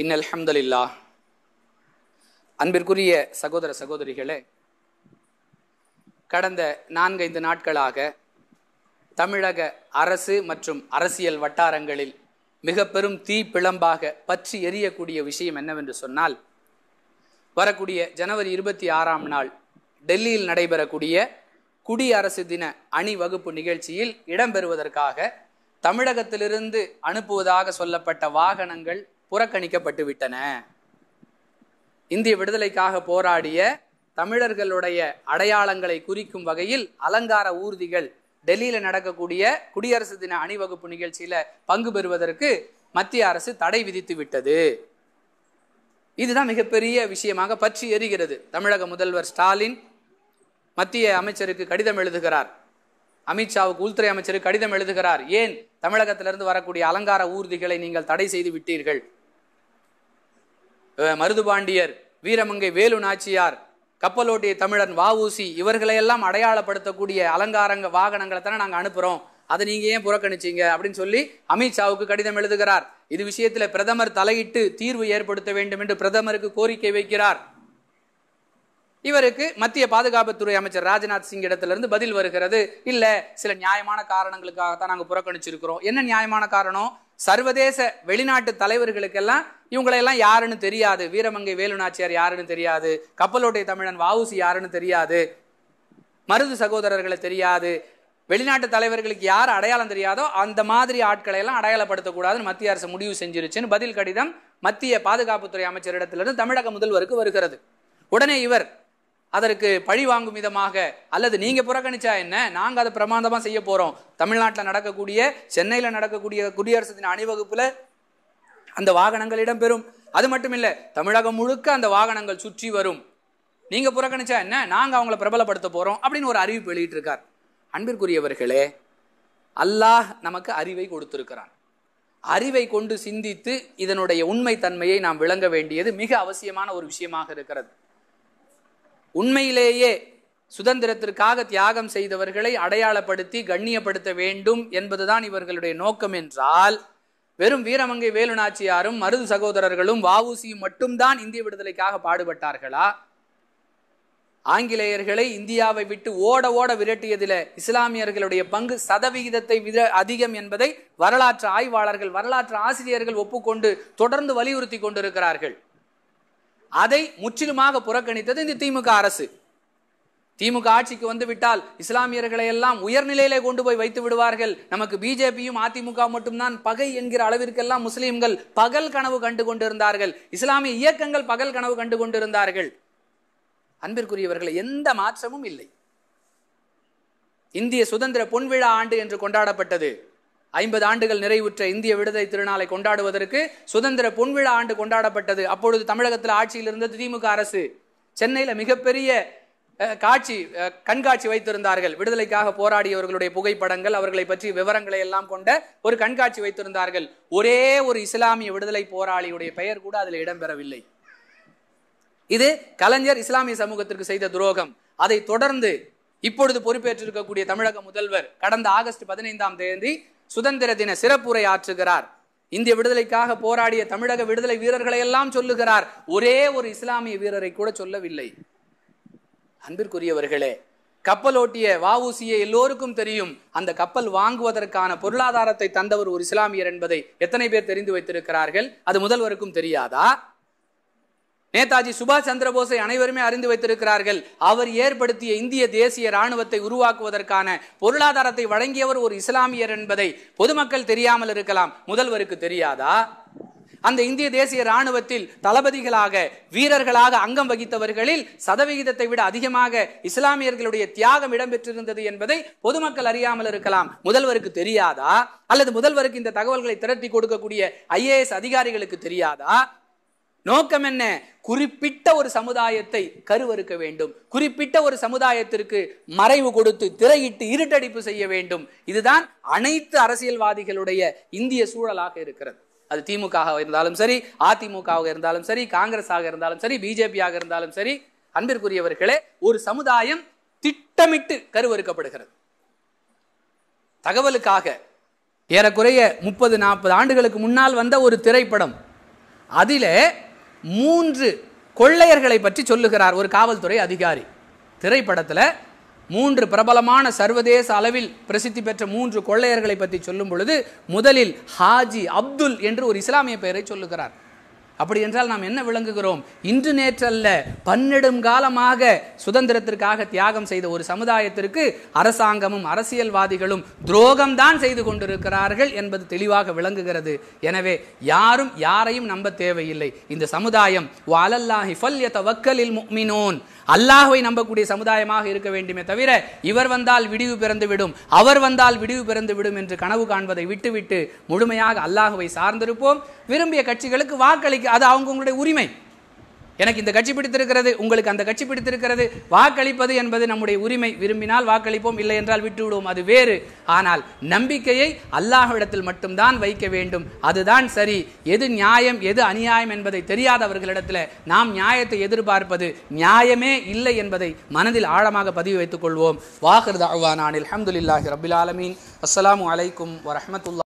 இன் அன்பிற்குரிய சகோதர சகோதரிகளே கடந்த நான்கைந்து நாட்களாக தமிழக அரசு மற்றும் அரசியல் வட்டாரங்களில் மிக பெரும் தீ பிளம்பாக பற்றி எரியக்கூடிய விஷயம் என்னவென்று சொன்னால் வரக்கூடிய ஜனவரி இருபத்தி ஆறாம் நாள் டெல்லியில் நடைபெறக்கூடிய குடியரசு தின அணிவகுப்பு நிகழ்ச்சியில் இடம்பெறுவதற்காக தமிழகத்திலிருந்து அனுப்புவதாக சொல்லப்பட்ட வாகனங்கள் புறக்கணிக்கப்பட்டு விட்டன இந்திய விடுதலைக்காக போராடிய தமிழர்களுடைய அடையாளங்களை குறிக்கும் வகையில் அலங்கார ஊர்திகள் டெல்லியில் நடக்கக்கூடிய குடியரசு தின அணிவகுப்பு நிகழ்ச்சியில பங்கு பெறுவதற்கு மத்திய அரசு தடை விதித்து விட்டது இதுதான் மிகப்பெரிய விஷயமாக பற்றி எறிகிறது தமிழக முதல்வர் ஸ்டாலின் மத்திய அமைச்சருக்கு கடிதம் எழுதுகிறார் அமித்ஷாவுக்கு உள்துறை அமைச்சருக்கு கடிதம் எழுதுகிறார் ஏன் தமிழகத்திலிருந்து வரக்கூடிய அலங்கார ஊர்திகளை நீங்கள் தடை செய்து விட்டீர்கள் மருதுபாண்டியர் வீரமங்கை வேலு நாச்சியார் கப்பலோட்டிய தமிழன் வஉசி இவர்களையெல்லாம் அடையாளப்படுத்தக்கூடிய அலங்காரங்க வாகனங்களை தானே நாங்கள் அனுப்புகிறோம் அதை நீங்கள் ஏன் புறக்கணிச்சிங்க அப்படின்னு சொல்லி அமித்ஷாவுக்கு கடிதம் எழுதுகிறார் இது விஷயத்தில் பிரதமர் தலையிட்டு தீர்வு ஏற்படுத்த வேண்டும் என்று பிரதமருக்கு கோரிக்கை வைக்கிறார் இவருக்கு மத்திய பாதுகாப்புத்துறை அமைச்சர் ராஜ்நாத் சிங் இடத்திலிருந்து பதில் வருகிறது இல்ல சில நியாயமான காரணங்களுக்காகத்தான் நாங்க புறக்கணிச்சிருக்கிறோம் என்ன நியாயமான காரணம் சர்வதேச வெளிநாட்டு தலைவர்களுக்கெல்லாம் இவங்களையெல்லாம் யாருன்னு தெரியாது வீரமங்கை வேலுநாச்சியார் யாருன்னு தெரியாது கப்பலோட்டை தமிழன் வாவுசி யாருன்னு தெரியாது மருது சகோதரர்களை தெரியாது வெளிநாட்டு தலைவர்களுக்கு யார் அடையாளம் தெரியாதோ அந்த மாதிரி ஆட்களை எல்லாம் அடையாளப்படுத்தக்கூடாதுன்னு மத்திய அரசு முடிவு செஞ்சிருச்சுன்னு பதில் கடிதம் மத்திய பாதுகாப்புத்துறை அமைச்சரிடத்திலிருந்து தமிழக முதல்வருக்கு வருகிறது உடனே இவர் அதற்கு பழி வாங்கும் விதமாக அல்லது நீங்கள் புறக்கணிச்சா என்ன நாங்கள் அதை பிரமாதமாக செய்ய போகிறோம் தமிழ்நாட்டில் நடக்கக்கூடிய சென்னையில் நடக்கக்கூடிய குடியரசு தின அணிவகுப்பில் அந்த வாகனங்கள் இடம்பெறும் அது மட்டும் இல்லை தமிழகம் முழுக்க அந்த வாகனங்கள் சுற்றி வரும் நீங்கள் புறக்கணிச்சா என்ன நாங்கள் அவங்கள பிரபலப்படுத்த போகிறோம் அப்படின்னு ஒரு அறிவிப்பு வெளியிட்டிருக்கார் அன்பிற்குரியவர்களே அல்லாஹ் நமக்கு அறிவை கொடுத்திருக்கிறான் அறிவை கொண்டு சிந்தித்து இதனுடைய உண்மை தன்மையை நாம் விளங்க வேண்டியது மிக அவசியமான ஒரு விஷயமாக இருக்கிறது உண்மையிலேயே சுதந்திரத்திற்காக தியாகம் செய்தவர்களை அடையாளப்படுத்தி கண்ணியப்படுத்த வேண்டும் என்பதுதான் இவர்களுடைய நோக்கம் என்றால் வெறும் வீரமங்கை வேலுநாச்சியாரும் மருது சகோதரர்களும் வாவூசியும் மட்டும்தான் இந்திய விடுதலைக்காக பாடுபட்டார்களா ஆங்கிலேயர்களை இந்தியாவை விட்டு ஓட ஓட விரட்டியதில் இஸ்லாமியர்களுடைய பங்கு சதவிகிதத்தை விட அதிகம் என்பதை வரலாற்று ஆய்வாளர்கள் வரலாற்று ஆசிரியர்கள் ஒப்புக்கொண்டு தொடர்ந்து வலியுறுத்தி கொண்டிருக்கிறார்கள் அதை முற்றிலுமாக புறக்கணித்தது இந்த திமுக அரசு திமுக ஆட்சிக்கு வந்துவிட்டால் இஸ்லாமியர்களை எல்லாம் உயர்நிலையிலே கொண்டு போய் வைத்து விடுவார்கள் நமக்கு பிஜேபியும் அதிமுக மட்டும்தான் பகை என்கிற அளவிற்கெல்லாம் முஸ்லீம்கள் பகல் கனவு கண்டு கொண்டிருந்தார்கள் இஸ்லாமிய இயக்கங்கள் பகல் கனவு கண்டு கொண்டிருந்தார்கள் அன்பிற்குரியவர்களை எந்த மாற்றமும் இல்லை இந்திய சுதந்திர பொன்விழா ஆண்டு என்று கொண்டாடப்பட்டது ஐம்பது ஆண்டுகள் நிறைவுற்ற இந்திய விடுதலை திருநாளை கொண்டாடுவதற்கு சுதந்திர பொன்விழா ஆண்டு கொண்டாடப்பட்டது அப்பொழுது தமிழகத்தில் ஆட்சியில் இருந்த திமுக அரசு சென்னையில் மிகப்பெரிய காட்சி கண்காட்சி வைத்திருந்தார்கள் விடுதலைக்காக போராடியவர்களுடைய புகைப்படங்கள் அவர்களை பற்றி விவரங்களை எல்லாம் கொண்ட ஒரு கண்காட்சி வைத்திருந்தார்கள் ஒரே ஒரு இஸ்லாமிய விடுதலை போராளியுடைய பெயர் கூட அதில் இடம்பெறவில்லை இது கலைஞர் இஸ்லாமிய சமூகத்திற்கு செய்த துரோகம் அதை தொடர்ந்து இப்பொழுது பொறுப்பேற்றிருக்கக்கூடிய தமிழக முதல்வர் கடந்த ஆகஸ்ட் பதினைந்தாம் தேதி சுதந்திர தின சிறப்புரை ஆற்றுகிறார் இந்திய விடுதலைக்காக போராடிய தமிழக விடுதலை வீரர்களை எல்லாம் சொல்லுகிறார் ஒரே ஒரு இஸ்லாமிய வீரரை கூட சொல்லவில்லை அன்பிற்குரியவர்களே கப்பலோட்டிய வாவூசியை எல்லோருக்கும் தெரியும் அந்த கப்பல் வாங்குவதற்கான பொருளாதாரத்தை தந்தவர் ஒரு இஸ்லாமியர் என்பதை எத்தனை பேர் தெரிந்து வைத்திருக்கிறார்கள் அது முதல்வருக்கும் தெரியாதா நேதாஜி சுபாஷ் சந்திரபோஸை அனைவருமே அறிந்து வைத்திருக்கிறார்கள் அவர் ஏற்படுத்திய இந்திய தேசிய ராணுவத்தை உருவாக்குவதற்கான பொருளாதாரத்தை வழங்கியவர் ஒரு இஸ்லாமியர் என்பதை பொதுமக்கள் தெரியாமல் இருக்கலாம் முதல்வருக்கு தெரியாதா அந்த இந்திய தேசிய ராணுவத்தில் தளபதிகளாக வீரர்களாக அங்கம் வகித்தவர்களில் சதவிகிதத்தை விட அதிகமாக இஸ்லாமியர்களுடைய தியாகம் இடம்பெற்றிருந்தது என்பதை பொதுமக்கள் அறியாமல் இருக்கலாம் முதல்வருக்கு தெரியாதா அல்லது முதல்வருக்கு இந்த தகவல்களை திரட்டி கொடுக்கக்கூடிய ஐஏஎஸ் அதிகாரிகளுக்கு தெரியாதா நோக்கம் என்ன குறிப்பிட்ட ஒரு சமுதாயத்தை கருவறுக்க வேண்டும் குறிப்பிட்ட ஒரு சமுதாயத்திற்கு மறைவு கொடுத்து திரையிட்டு இருட்டடிப்பு செய்ய வேண்டும் இதுதான் அனைத்து அரசியல்வாதிகளுடைய இந்திய சூழலாக இருக்கிறது அது திமுக இருந்தாலும் சரி அதிமுகவாக இருந்தாலும் சரி காங்கிரஸாக இருந்தாலும் சரி பிஜேபியாக இருந்தாலும் சரி அன்பிற்குரியவர்களே ஒரு சமுதாயம் திட்டமிட்டு கருவறுக்கப்படுகிறது தகவலுக்காக ஏறக்குறைய முப்பது நாற்பது ஆண்டுகளுக்கு முன்னால் வந்த ஒரு திரைப்படம் அதிலே மூன்று கொள்ளையர்களை பற்றி சொல்லுகிறார் ஒரு காவல்துறை அதிகாரி திரைப்படத்தில் மூன்று பிரபலமான சர்வதேச அளவில் பிரசித்தி பெற்ற மூன்று கொள்ளையர்களை பற்றி சொல்லும் பொழுது முதலில் ஹாஜி அப்துல் என்று ஒரு இஸ்லாமிய பெயரை சொல்லுகிறார் அப்படி என்றால் நாம் என்ன விளங்குகிறோம் இன்று நேற்றல்ல பன்னெடும் காலமாக சுதந்திரத்திற்காக தியாகம் செய்த ஒரு சமுதாயத்திற்கு அரசாங்கமும் அரசியல்வாதிகளும் துரோகம்தான் செய்து கொண்டிருக்கிறார்கள் என்பது தெளிவாக விளங்குகிறது எனவே யாரும் யாரையும் நம்ப தேவையில்லை இந்த சமுதாயம் வாலல்லாஹி ஃபல்ய தவக்கலில் முக்மினோன் அல்லாஹுவை நம்பக்கூடிய சமுதாயமாக இருக்க வேண்டுமே தவிர இவர் வந்தால் விடிவு பிறந்து விடும் அவர் வந்தால் விடிவு பிறந்து விடும் என்று கனவு காண்பதை விட்டுவிட்டு முழுமையாக அல்லாஹுவை சார்ந்திருப்போம் விரும்பிய கட்சிகளுக்கு வாக்களிக்க அது அவங்கவுங்களுடைய உரிமை எனக்கு இந்த கட்சி பிடித்திருக்கிறது உங்களுக்கு அந்த கட்சி பிடித்திருக்கிறது வாக்களிப்பது என்பது நம்முடைய உரிமை விரும்பினால் வாக்களிப்போம் இல்லை என்றால் விட்டுவிடுவோம் அது வேறு ஆனால் நம்பிக்கையை அல்லாஹ்விடத்தில் மட்டும்தான் வைக்க வேண்டும் அதுதான் சரி எது நியாயம் எது அநியாயம் என்பதை தெரியாதவர்களிடத்தில் நாம் நியாயத்தை எதிர்பார்ப்பது நியாயமே இல்லை என்பதை மனதில் ஆழமாக பதிவு வைத்துக் கொள்வோம் வாஹிர் தாழ்வானில் அஹமதுல்லாஹி ரபில் ஆலமீன் அஸ்லாம் வலைக்கும் வரமத்துல்லா